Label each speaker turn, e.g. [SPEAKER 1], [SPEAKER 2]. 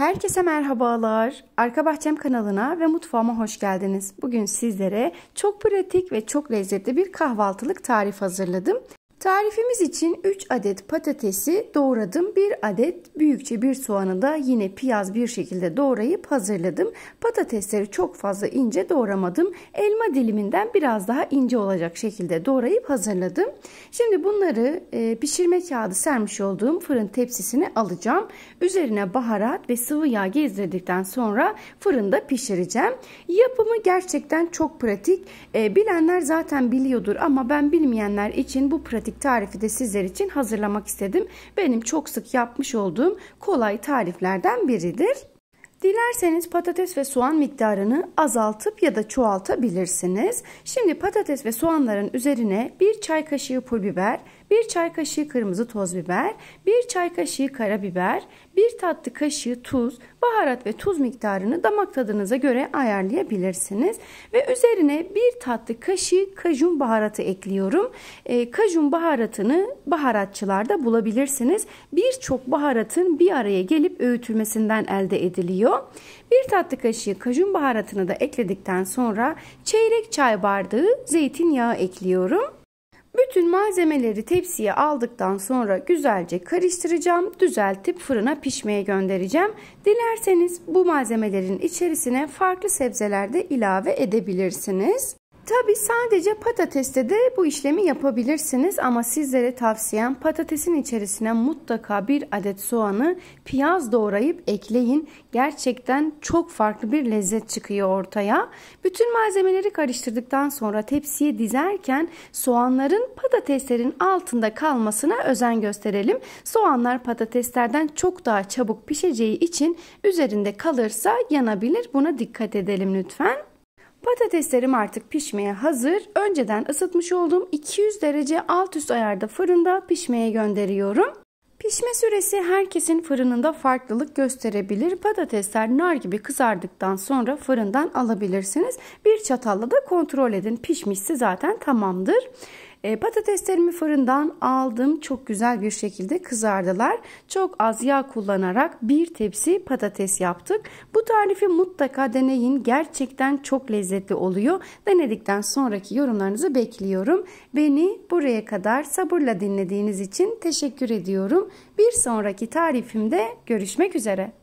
[SPEAKER 1] Herkese merhabalar. Arka Bahçem kanalına ve mutfağıma hoş geldiniz. Bugün sizlere çok pratik ve çok lezzetli bir kahvaltılık tarif hazırladım. Tarifimiz için 3 adet patatesi doğradım. 1 adet büyükçe bir soğanı da yine piyaz bir şekilde doğrayıp hazırladım. Patatesleri çok fazla ince doğramadım. Elma diliminden biraz daha ince olacak şekilde doğrayıp hazırladım. Şimdi bunları e, pişirme kağıdı sermiş olduğum fırın tepsisine alacağım. Üzerine baharat ve sıvı yağ gezdirdikten sonra fırında pişireceğim. Yapımı gerçekten çok pratik. E, bilenler zaten biliyordur ama ben bilmeyenler için bu pratik tarifi de sizler için hazırlamak istedim. Benim çok sık yapmış olduğum kolay tariflerden biridir. Dilerseniz patates ve soğan miktarını azaltıp ya da çoğaltabilirsiniz. Şimdi patates ve soğanların üzerine 1 çay kaşığı pul biber, 1 çay kaşığı kırmızı toz biber, 1 çay kaşığı karabiber, 1 tatlı kaşığı tuz, baharat ve tuz miktarını damak tadınıza göre ayarlayabilirsiniz. Ve üzerine 1 tatlı kaşığı kajun baharatı ekliyorum. E, kajun baharatını baharatçılarda bulabilirsiniz. Birçok baharatın bir araya gelip öğütülmesinden elde ediliyor. 1 tatlı kaşığı kajun baharatını da ekledikten sonra çeyrek çay bardağı zeytinyağı ekliyorum. Bütün malzemeleri tepsiye aldıktan sonra güzelce karıştıracağım. Düzeltip fırına pişmeye göndereceğim. Dilerseniz bu malzemelerin içerisine farklı sebzeler de ilave edebilirsiniz. Tabi sadece patateste de bu işlemi yapabilirsiniz ama sizlere tavsiyem patatesin içerisine mutlaka bir adet soğanı piyaz doğrayıp ekleyin. Gerçekten çok farklı bir lezzet çıkıyor ortaya. Bütün malzemeleri karıştırdıktan sonra tepsiye dizerken soğanların patateslerin altında kalmasına özen gösterelim. Soğanlar patateslerden çok daha çabuk pişeceği için üzerinde kalırsa yanabilir. Buna dikkat edelim lütfen. Patateslerim artık pişmeye hazır. Önceden ısıtmış olduğum 200 derece alt üst ayarda fırında pişmeye gönderiyorum. Pişme süresi herkesin fırınında farklılık gösterebilir. Patatesler nar gibi kızardıktan sonra fırından alabilirsiniz. Bir çatalla da kontrol edin. Pişmişse zaten tamamdır. E, patateslerimi fırından aldım. Çok güzel bir şekilde kızardılar. Çok az yağ kullanarak bir tepsi patates yaptık. Bu tarifi mutlaka deneyin. Gerçekten çok lezzetli oluyor. Denedikten sonraki yorumlarınızı bekliyorum. Beni buraya kadar sabırla dinlediğiniz için teşekkür ediyorum. Bir sonraki tarifimde görüşmek üzere.